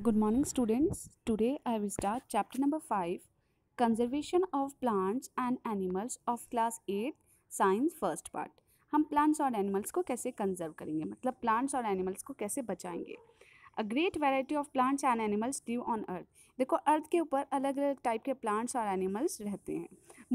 Good morning students today I will start chapter number five conservation of plants and animals of class eight science first part हम plants और animals को कैसे conserve करेंगे मतलब plants और animals को कैसे बचाएंगे a great variety of plants and animals due on earth देखो अर्थ के ऊपर अलग अलग टाइप के प्लांट्स और एनिमल्स रहते हैं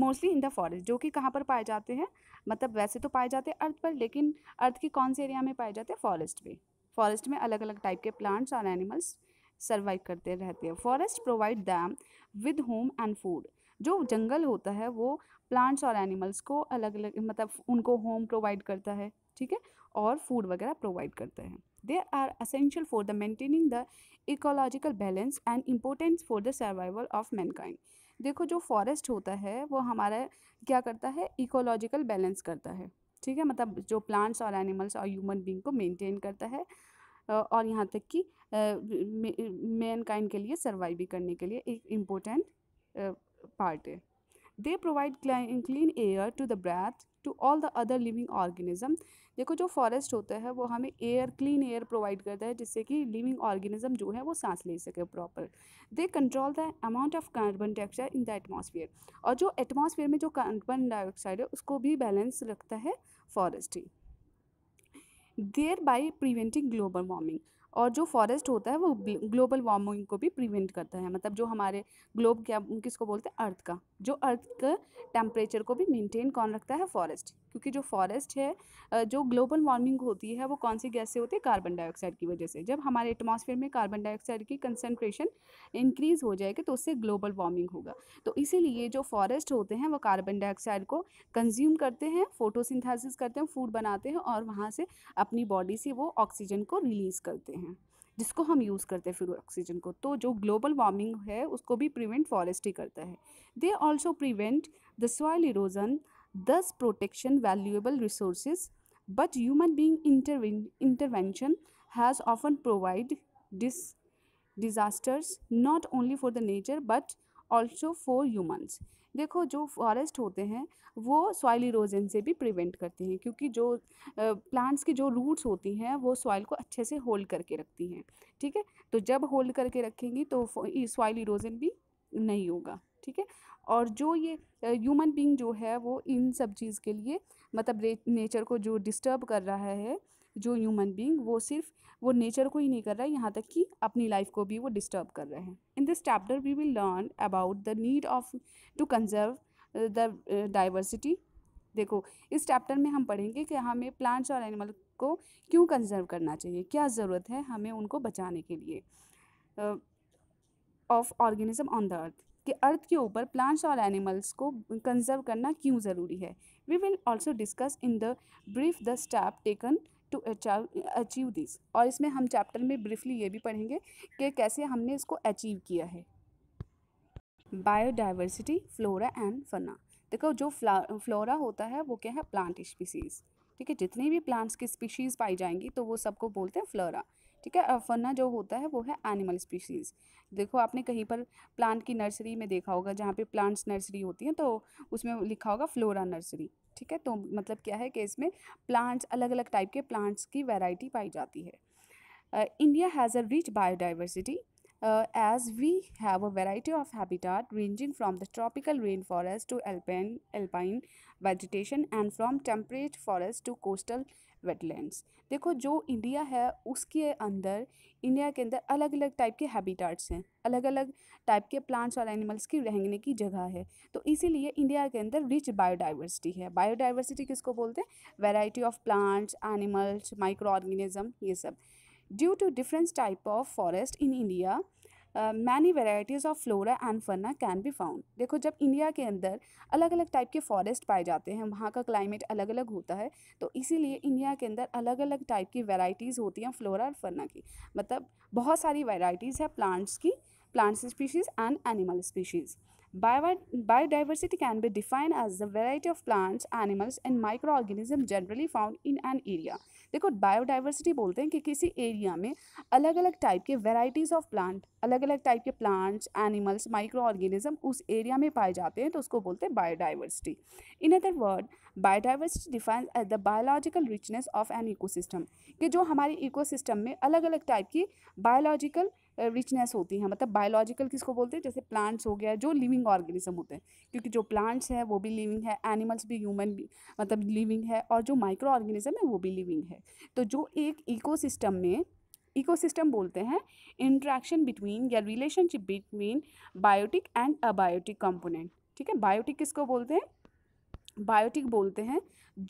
मोस्टली इन द फॉरेस्ट जो कि कहाँ पर पाए जाते हैं मतलब वैसे तो पाए जाते हैं अर्थ पर लेकिन अर्थ के कौन से एरिया में पाए जाते हैं फॉरेस्ट में फॉरेस्ट में अलग अलग टाइप के प्लांट्स और एनिमल्स सर्वाइव करते रहते हैं forest provide them with home and food जो जंगल होता है वो प्लांट्स और एनिमल्स को अलग अलग मतलब उनको होम प्रोवाइड करता है ठीक है और फूड वगैरह प्रोवाइड करता है they are essential for the maintaining the ecological balance and importance for the survival of mankind देखो जो फॉरेस्ट होता है वो हमारा क्या करता है इकोलॉजिकल बैलेंस करता है ठीक है मतलब जो प्लांट्स और एनिमल्स और ह्यूमन बींग को मेनटेन करता है और यहाँ तक कि मैन काइंड के लिए सर्वाइव भी करने के लिए एक इम्पोर्टेंट पार्ट है they provide clean air to the breathe to all the other living organism देखो जो फॉरेस्ट होता है वो हमें एयर क्लीन एयर प्रोवाइड करता है जिससे कि लिविंग ऑर्गेनिज्म जो है वो सांस ले सके proper they control the amount of carbon dioxide in the atmosphere और जो एटमोसफियर में जो कार्बन डाइऑक्साइड है उसको भी बैलेंस रखता है फॉरेस्ट ही thereby preventing global warming और जो फॉरेस्ट होता है वो ग्लोबल वार्मिंग को भी प्रिवेंट करता है मतलब जो हमारे ग्लोब क्या किसको बोलते हैं अर्थ का जो अर्थ का टेम्परेचर को भी मेंटेन कौन रखता है फॉरेस्ट क्योंकि जो फॉरेस्ट है जो ग्लोबल वार्मिंग होती है वो कौन सी गैस से होती है कार्बन डाइऑक्साइड की वजह से जब हमारे एटमोसफेयर में कार्बन डाइऑक्साइड की कंसनट्रेशन इंक्रीज़ हो जाएगी तो उससे ग्लोबल वार्मिंग होगा तो इसीलिए जो फॉरेस्ट होते हैं वो कार्बन डाइऑक्साइड को कंज्यूम करते हैं फोटोसिंथेसिस करते हैं फूड बनाते हैं और वहाँ से अपनी बॉडी से वो ऑक्सीजन को रिलीज़ करते हैं जिसको हम यूज़ करते हैं फिर ऑक्सीजन को तो जो ग्लोबल वार्मिंग है उसको भी प्रिवेंट फॉरेस्ट ही करता है they also prevent the soil erosion thus protection valuable resource but human being intervention has often provide this disasters not only for the nature but also for humans देखो जो forest होते हैं वो soil erosion से भी prevent करते हैं क्योंकि जो प्लांट्स की जो रूट्स होती हैं वो सॉइल को अच्छे से होल्ड करके रखती हैं ठीक है तो जब होल्ड करके रखेंगी तो सॉइल इरोजन भी नहीं होगा ठीक है और जो ये ह्यूमन बींग जो है वो इन सब चीज़ के लिए मतलब नेचर को जो डिस्टर्ब कर रहा है जो ह्यूमन बींग वो सिर्फ वो नेचर को ही नहीं कर रहा है यहाँ तक कि अपनी लाइफ को भी वो डिस्टर्ब कर रहे हैं in this chapter we will learn about the need of to conserve the diversity देखो इस चैप्टर में हम पढ़ेंगे कि हमें प्लांट्स और एनिमल को क्यों कंजर्व करना चाहिए क्या ज़रूरत है हमें उनको बचाने के लिए of organism on the earth कि अर्थ के ऊपर प्लांट्स और एनिमल्स को कंजर्व करना क्यों ज़रूरी है we will also discuss in the brief the step taken to achieve this और इसमें हम चैप्टर में ब्रीफली ये भी पढ़ेंगे कि कैसे हमने इसको अचीव किया है बायोडाइवर्सिटी फ्लोरा एंड फना देखो जो फ्ला फ्लोरा होता है वो क्या है प्लांट स्पीसीज़ ठीक है जितनी भी प्लांट्स की स्पीशीज़ पाई जाएंगी तो वो सबको बोलते हैं फ्लोरा ठीक है और फना जो होता है वो है एनिमल स्पीशीज़ देखो आपने कहीं पर प्लांट की नर्सरी में देखा होगा जहाँ पे प्लांट्स नर्सरी होती हैं तो उसमें लिखा होगा फ्लोरा नर्सरी ठीक है तो मतलब क्या है कि इसमें प्लांट्स अलग अलग टाइप के प्लांट्स की वैरायटी पाई जाती है India has a rich biodiversity uh, as we have a variety of habitat ranging from the tropical rainforest to alpine, alpine vegetation and from temperate forest to coastal wetlands देखो जो India है उसके अंदर India के अंदर अलग अलग type के हैबिटाट्स हैं अलग अलग टाइप के प्लांट्स और एनिमल्स की रहने की जगह है तो इसीलिए इंडिया के अंदर रिच बायोडाइवर्सिटी है बायोडाइवर्सिटी किसको बोलते हैं variety of plants animals micro organism ये सब Due to different type of forest in India, many varieties of flora and fauna can be found देखो जब इंडिया के अंदर अलग अलग टाइप के फॉरेस्ट पाए जाते हैं वहाँ का क्लाइमेट अलग अलग होता है तो इसीलिए इंडिया के अंदर अलग अलग टाइप की वेराइटीज़ होती हैं फ्लोरा और फना की मतलब बहुत सारी वेराइटीज़ है प्लांट्स की plants species and animal species can be define as the variety of plants animals and micro organism generally found in an area देखो बायोडाइवर्सिटी बोलते हैं कि किसी एरिया में अलग अलग टाइप के वेराइटीज़ ऑफ प्लांट अलग अलग टाइप के प्लांट्स एनिमल्स माइक्रो ऑर्गेनिज्म उस एरिया में पाए जाते हैं तो उसको बोलते हैं biodiversity in other word biodiversity defines as the biological richness of an ecosystem कि जो हमारे इकोसिस्टम में अलग अलग टाइप की बायोलॉजिकल रिचनेस होती हैं मतलब बायोलॉजिकल किसको बोलते हैं जैसे प्लांट्स हो गया जो लिविंग ऑर्गेनिज्म होते हैं क्योंकि जो प्लांट्स हैं वो भी लिविंग है एनिमल्स भी ह्यूमन भी मतलब लिविंग है और जो माइक्रो ऑर्गेनिज्म है वो भी लिविंग है तो जो एक इकोसिस्टम में इकोसिस्टम बोलते हैं इंट्रैक्शन बिटवीन या relationship between biotic and abiotic component ठीक है बायोटिक किसको बोलते हैं बायोटिक बोलते हैं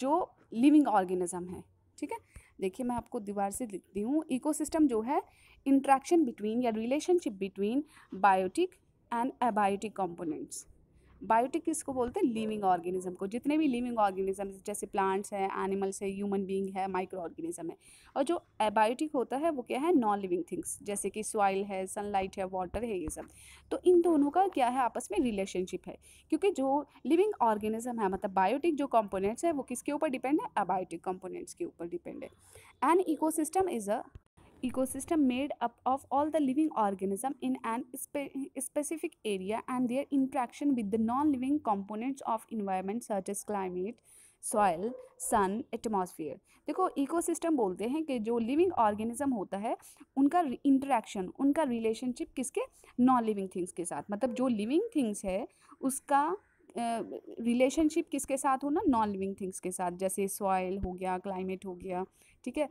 जो लिविंग ऑर्गेनिज्म है ठीक है देखिए मैं आपको दीवार से लिखती हूँ इकोसिस्टम जो है इंट्रैक्शन बिटवीन या relationship between biotic and abiotic components biotic किसको बोलते हैं लिविंग ऑर्गेनिज्म को जितने भी लिविंग ऑर्गेनिज्म जैसे प्लांट्स हैं एनिमल्स हैं ह्यूमन बींग है माइक्रो ऑर्गेनिज्म है और जो एबायोटिक होता है वो क्या है नॉन लिविंग थिंग्स जैसे कि सॉइल है सनलाइट है वाटर है ये सब तो इन दोनों का क्या है आपस में रिलेशनशिप है क्योंकि जो लिविंग ऑर्गेनिज्म है मतलब बायोटिक जो कॉम्पोनेंट्स है वो किसके ऊपर डिपेंड है एबायोटिक कॉम्पोनेंट्स के ऊपर डिपेंड है an ecosystem is a ecosystem made up of all the living organism in an spe specific area and their interaction with the non-living components of environment such as climate soil sun atmosphere देखो ecosystem बोलते हैं कि जो living organism होता है उनका interaction उनका relationship किसके नॉन लिविंग थिंग्स के साथ मतलब जो लिविंग थिंग्स है उसका रिलेशनशिप किसके साथ होना नॉन लिविंग थिंग्स के साथ जैसे सॉयल हो गया क्लाइमेट हो गया ठीक है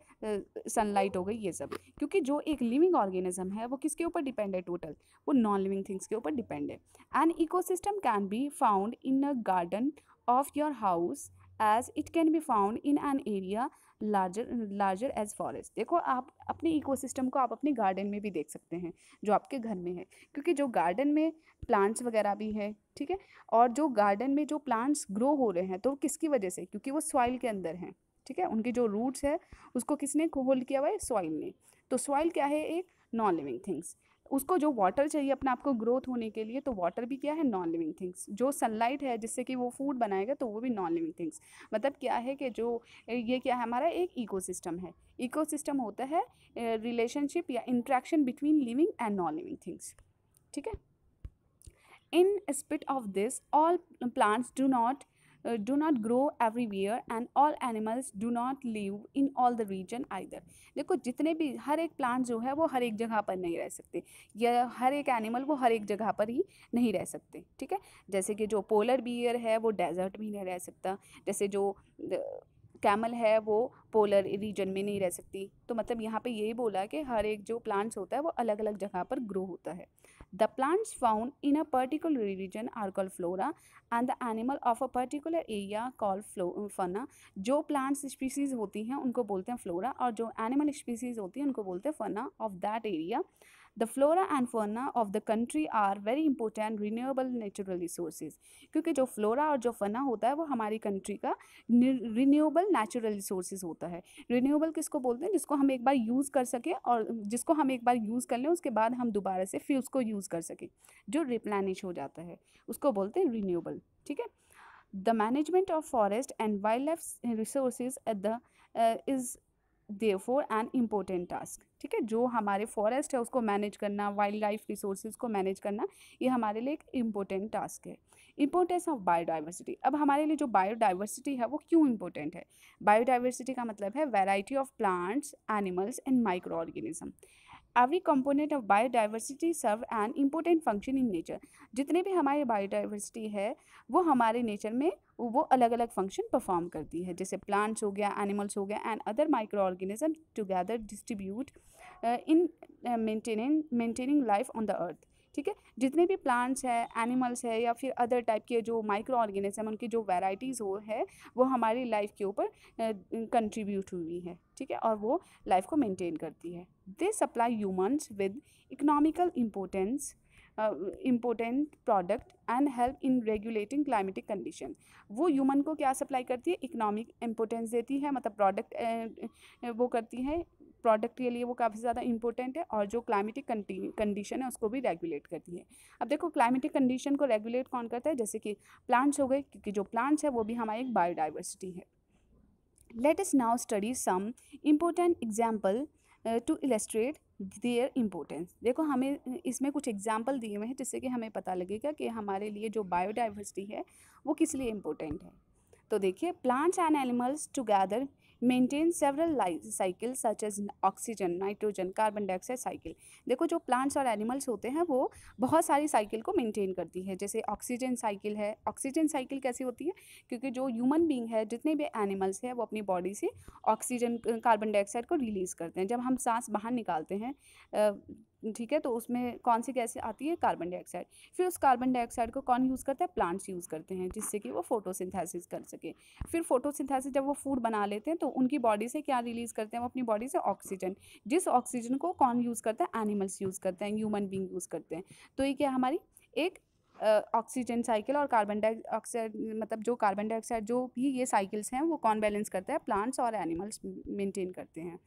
सनलाइट हो गई ये सब क्योंकि जो एक लिविंग ऑर्गेनिज्म है वो किसके ऊपर डिपेंड है टोटल वो नॉन लिविंग थिंग्स के ऊपर डिपेंड है an ecosystem can be found in a garden of your house as it can be found in an area larger larger as forest देखो आप अपने इकोसिस्टम को आप अपने गार्डन में भी देख सकते हैं जो आपके घर में है क्योंकि जो गार्डन में प्लांट्स वगैरह भी है ठीक है और जो गार्डन में जो प्लांट्स ग्रो हो रहे हैं तो किसकी वजह से क्योंकि वो सॉइल के अंदर हैं ठीक है उनके जो रूट्स है उसको किसने होल्ड किया हुआ है सॉइल ने तो सॉइल क्या है एक नॉन लिविंग थिंग्स उसको जो वाटर चाहिए आप आपको ग्रोथ होने के लिए तो वाटर भी क्या है नॉन लिविंग थिंग्स जो सनलाइट है जिससे कि वो फूड बनाएगा तो वो भी नॉन लिविंग थिंग्स मतलब क्या है कि जो ये क्या है हमारा एक इकोसिस्टम है इकोसिस्टम होता है रिलेशनशिप या interaction between living and non living things ठीक है in spite of this all plants do not uh, do not grow everywhere and all animals do not live in all the region either देखो जितने भी हर एक plant जो है वो हर एक जगह पर नहीं रह सकते या हर एक एनिमल वो हर एक जगह पर ही नहीं रह सकते ठीक है जैसे कि जो पोलर बियर है वो डेजर्ट में नहीं रह सकता जैसे जो कैमल है वो पोलर रीजन में नहीं रह सकती तो मतलब यहाँ पे यही बोला कि हर एक जो प्लांट्स होता है वो अलग अलग जगह पर ग्रो होता है The plants found in a particular region are called flora and the animal of a particular area called fauna. जो plants species होती हैं उनको बोलते हैं flora और जो animal species होती हैं उनको बोलते हैं fauna of that area. The flora and fauna of the country are very important renewable natural resources क्योंकि जो फ्लोरा और जो फना होता है वो हमारी कंट्री का renewable नेचुरल रिसोर्सेज होता है renewable किसको बोलते हैं जिसको हम एक बार यूज़ कर सकें और जिसको हम एक बार यूज़ कर लें उसके बाद हम दोबारा से फिर उसको यूज़ कर सकें जो रिप्लानिश हो जाता है उसको बोलते हैं रिन्यूएबल ठीक है the management of forest and wildlife resources at the uh, is for an important task ठीक है जो हमारे फॉरेस्ट है उसको मैनेज करना वाइल्ड लाइफ रिसोर्स को मैनेज करना ये हमारे लिए एक इम्पोर्टेंट टास्क है इम्पोर्टेंस ऑफ बायोडाइवर्सिटी अब हमारे लिए जो बायोडाइवर्सिटी है वो क्यों इम्पोर्टेंट है बायोडाइवर्सिटी का मतलब है variety of plants animals and micro organism every component of biodiversity serve an important function in nature जितने भी हमारी बायोडाइवर्सिटी है वो हमारे नेचर में वो अलग अलग फंक्शन परफॉर्म करती है जैसे प्लांट्स हो गया एनिमल्स हो गया and other micro organism together distribute in maintaining maintaining life on the earth ठीक है जितने भी प्लांट्स हैं एनिमल्स है या फिर अदर टाइप के जो माइक्रो ऑर्गेनिज्म उनकी जो वेराइटीज़ हो है वो हमारी लाइफ के ऊपर कंट्रीब्यूट हुई है ठीक है और वो लाइफ को मेनटेन करती है they supply humans with economical importance important product and help in regulating climatic condition वो ह्यूमन को क्या सप्लाई करती है इकोनॉमिक इम्पोर्टेंस देती है मतलब प्रोडक्ट वो करती है प्रोडक्ट के लिए वो काफ़ी ज़्यादा इंपॉर्टेंट है और जो क्लाइमेटिक कंडीशन है उसको भी रेगुलेट करती है अब देखो क्लाइमेटिक कंडीशन को रेगुलेट कौन करता है जैसे कि प्लांट्स हो गए क्योंकि जो प्लांट्स है वो भी हमारी एक बायोडाइवर्सिटी है let us now study some important example to illustrate their importance देखो हमें इसमें कुछ एग्जाम्पल दिए हुए हैं जिससे कि हमें पता लगेगा कि हमारे लिए जो बायोडाइवर्सिटी है वो किस लिए इम्पोर्टेंट है तो देखिए plants and animals together maintain several cycle such as oxygen nitrogen carbon dioxide cycle देखो जो प्लांट्स और एनिमल्स होते हैं वो बहुत सारी साइकिल को मेंटेन करती है जैसे ऑक्सीजन साइकिल है ऑक्सीजन साइकिल कैसी होती है क्योंकि जो ह्यूमन बींग है जितने भी एनिमल्स है वो अपनी बॉडी से ऑक्सीजन कार्बन डाइऑक्साइड को रिलीज़ करते हैं जब हम सांस बाहर निकालते हैं ठीक है तो उसमें कौन सी गैसें आती है कार्बन डाइऑक्साइड फिर उस कार्बन डाइऑक्साइड को कौन यूज़ करता है प्लांट्स यूज़ करते हैं जिससे कि वो फोटोसिंथेसिस कर सके फिर फोटोसिंथेसिस जब वो फूड बना लेते हैं तो उनकी बॉडी से क्या रिलीज़ करते हैं वो अपनी बॉडी से ऑक्सीजन जिस ऑक्सीजन को कौन यूज़ करता है एनिमल्स यूज़ करते हैं ह्यूमन बींग यूज़ करते हैं तो ये क्या हमारी एक ऑक्सीजन साइकिल और कार्बन डाइऑक्साइड मतलब जो कार्बन डाइऑक्साइड जो भी ये साइकिल्स हैं वो कौन बैलेंस करता है प्लांट्स और एनिमल्स मेंटेन करते हैं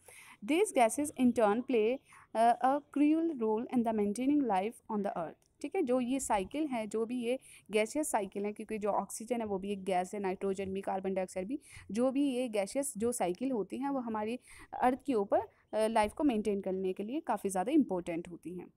this gases in turn play a crucial role in the maintaining life on the earth ठीक है जो ये साइकिल है जो भी ये गैसियस साइकिल है क्योंकि जो ऑक्सीजन है वो भी एक गैस है नाइट्रोजन भी कार्बन डाइऑक्साइड भी जो भी ये गैसियस जो साइकिल होती हैं वो हमारी अर्थ के ऊपर लाइफ को मेंटेन करने के लिए काफ़ी ज़्यादा इंपॉर्टेंट होती हैं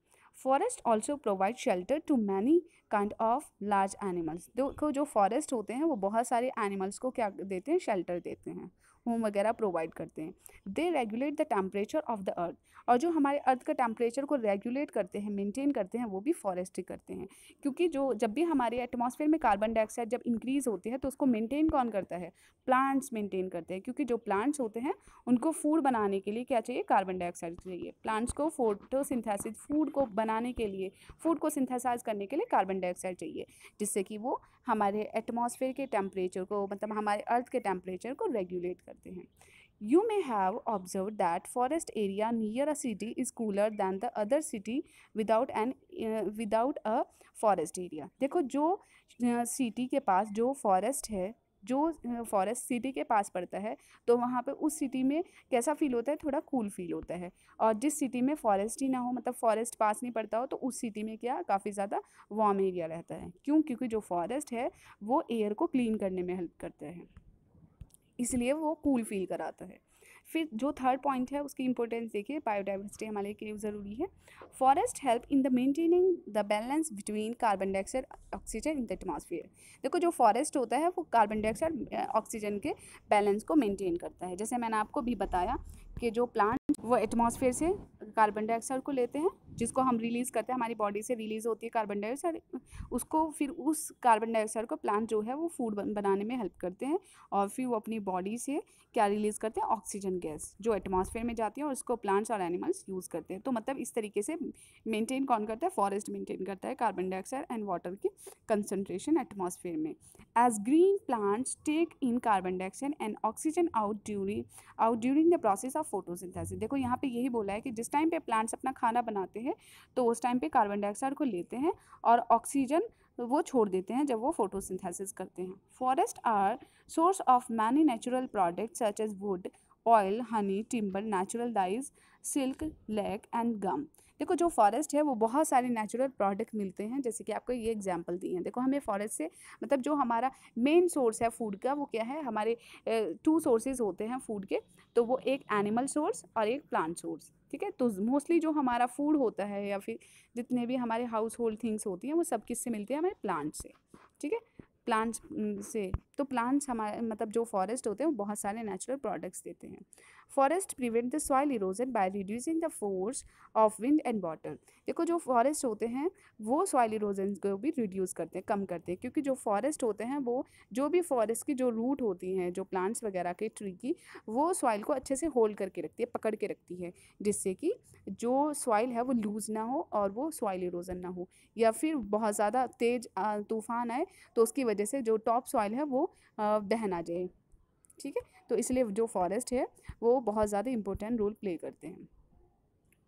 forest also provide shelter to many kind of large animals देखो जो फॉरेस्ट होते हैं वो बहुत सारे एनिमल्स को क्या देते हैं शेल्टर देते हैं होम वगैरह प्रोवाइड करते हैं they regulate the temperature of the earth और जो हमारे अर्थ का टेम्परेचर को रेगुलेट करते हैं मेंटेन करते हैं वो भी फॉरेस्ट ही करते हैं क्योंकि जो जब भी हमारे एटमॉस्फेयर में कार्बन डाइऑक्साइड जब इंक्रीज़ होती है तो उसको मेंटेन कौन करता है प्लांट्स मेंटेन करते हैं क्योंकि जो प्लांट्स होते हैं उनको फूड बनाने के लिए क्या चाहिए कार्बन डाइऑक्साइड चाहिए प्लांट्स को फोटोसिंथेसिस फूड को बनाने के लिए फूड को सिंथेसाइज करने के लिए कार्बन डाइऑक्साइड चाहिए जिससे कि वो हमारे एटमॉस्फेयर के टेम्परेचर को मतलब हमारे अर्थ के टेम्परेचर को रेगुलेट कर करते हैं you may have observe that forest area near a city is cooler than the other city without an without a forest area देखो जो सिटी uh, के पास जो फॉरेस्ट है जो फॉरेस्ट uh, सिटी के पास पड़ता है तो वहाँ पे उस सिटी में कैसा फील होता है थोड़ा कूल cool फील होता है और जिस सिटी में फॉरेस्ट ही ना हो मतलब फॉरेस्ट पास नहीं पड़ता हो तो उस सिटी में क्या काफ़ी ज़्यादा वार्म एरिया रहता है क्यों क्योंकि जो फॉरेस्ट है वो एयर को क्लीन करने में हेल्प करता है इसलिए वो कूल फील कराता है फिर जो थर्ड पॉइंट है उसकी इंपॉर्टेंस देखिए बायोडाइवर्सिटी हमारे लिए ज़रूरी है forest help in the maintaining the balance between carbon dioxide oxygen in the atmosphere देखो जो फॉरेस्ट होता है वो कार्बन डाइऑक्साइड ऑक्सीजन के बैलेंस को मेंटेन करता है जैसे मैंने आपको भी बताया कि जो प्लांट वो एटमॉस्फेयर से कार्बन डाइऑक्साइड को लेते हैं जिसको हम रिलीज़ करते हैं हमारी बॉडी से रिलीज़ होती है कार्बन डाइऑक्साइड उसको फिर उस कार्बन डाइऑक्साइड को प्लांट जो है वो फूड बनाने में हेल्प करते हैं और फिर वो अपनी बॉडी से क्या रिलीज़ करते हैं ऑक्सीजन गैस जो एटमोसफेयर में जाती है और उसको प्लांट्स और एनिमल्स यूज़ करते हैं तो मतलब इस तरीके से मेनटेन कौन करता है फॉरेस्ट मेनटेन करता है कार्बन डाइऑक्साइड एंड वाटर की कंसनट्रेशन एटमोसफेयर में as green plants take in carbon dioxide and oxygen out during out during the process of photosynthesis देखो यहाँ पे यही बोला है कि जिस टाइम पे प्लांट्स अपना खाना बनाते हैं हैं तो उस टाइम पे कार्बन डाइऑक्साइड को लेते हैं और ऑक्सीजन वो छोड़ देते हैं जब वो फोटोसिंथेसिस करते हैं forest are source of many natural products such as wood oil honey timber natural dyes silk lac and gum देखो जो फॉरेस्ट है वो बहुत सारे नेचुरल प्रोडक्ट मिलते हैं जैसे कि आपको ये एग्जांपल दिए हैं देखो हमें फॉरेस्ट से मतलब जो हमारा मेन सोर्स है फूड का वो क्या है हमारे टू सोर्सेज होते हैं फूड के तो वो एक एनिमल सोर्स और एक प्लांट सोर्स ठीक है तो मोस्टली जो हमारा फूड होता है या फिर जितने भी हमारे हाउस होल्ड थिंग्स होती हैं वो सब किस से मिलते हैं हमारे प्लांट से ठीक है प्लांट्स से तो प्लांट्स हमारे मतलब जो फॉरेस्ट होते हैं वो बहुत सारे नेचुरल प्रोडक्ट्स देते हैं forest prevent the soil erosion by reducing the force of wind and water देखो जो फॉरेस्ट होते हैं वो सॉइल इरोजन को भी रिड्यूस करते हैं कम करते हैं क्योंकि जो फॉरेस्ट होते हैं वो जो भी फॉरेस्ट की जो रूट होती हैं जो प्लांट्स वगैरह के ट्री की वो सॉइल को अच्छे से होल्ड करके रखती है पकड़ के रखती है जिससे कि जो सॉइल है वो लूज़ ना हो और वो सॉइल इरोजन ना हो या फिर बहुत ज़्यादा तेज़ तूफान आए तो उसकी वजह से जो टॉप सॉइल है वो बहना आ जाए ठीक है तो इसलिए जो फॉरेस्ट है वो बहुत ज़्यादा इम्पोर्टेंट रोल प्ले करते हैं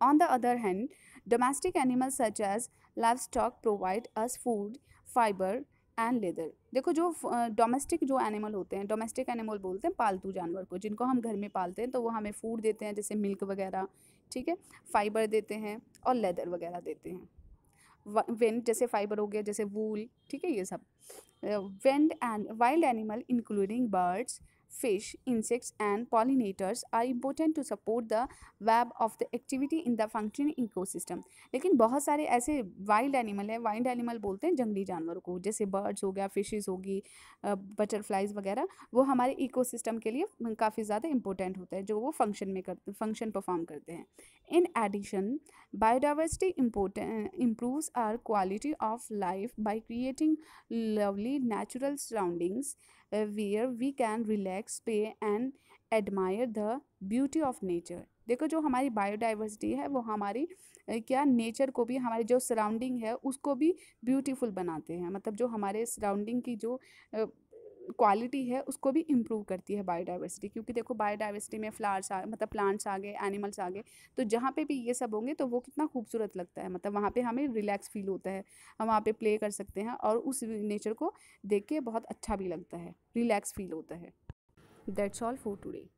on the other hand domestic animal such as livestock provide us food fibre and leather देखो जो डोमेस्टिक जो एनिमल होते हैं डोमेस्टिक एनिमल बोलते हैं पालतू जानवर को जिनको हम घर में पालते हैं तो वो हमें फूड देते हैं जैसे मिल्क वगैरह ठीक है फाइबर देते हैं और लेदर वगैरह देते हैं वेंट जैसे फाइबर हो गया जैसे वूल ठीक है ये सब wend and wild animal including birds fish, insects and pollinators are important to support the web of the activity in the functioning ecosystem. लेकिन बहुत सारे ऐसे वाइल्ड एनिमल है वाइल्ड एनिमल बोलते हैं जंगली जानवरों को जैसे बर्ड्स हो गया फिशेस होगी बटरफ्लाइज वगैरह वो हमारे इकोसिस्टम के लिए काफ़ी ज़्यादा इंपॉर्टेंट होता है जो वो फंक्शन में करते फंक्शन परफॉर्म करते हैं in addition biodiversity improves our quality of life by creating lovely natural surroundings where we can relax pay and admire the beauty of nature देखो जो हमारी बायोडाइवर्सिटी है वो हमारी क्या नेचर को भी हमारी जो सराउंडिंग है उसको भी ब्यूटीफुल बनाते हैं मतलब जो हमारे सराउंडिंग की जो क्वालिटी है उसको भी इम्प्रूव करती है बायोडाइवर्सिटी क्योंकि देखो बायोडाइवर्सिटी में फ्लावर्स आ मतलब प्लांट्स आ गए एनिमल्स आ गए तो जहाँ पे भी ये सब होंगे तो वो कितना खूबसूरत लगता है मतलब वहाँ पे हमें रिलैक्स फील होता है हम वहाँ पे प्ले कर सकते हैं और उस नेचर को देख के बहुत अच्छा भी लगता है रिलैक्स फील होता है दैट्स ऑल फॉर टुडे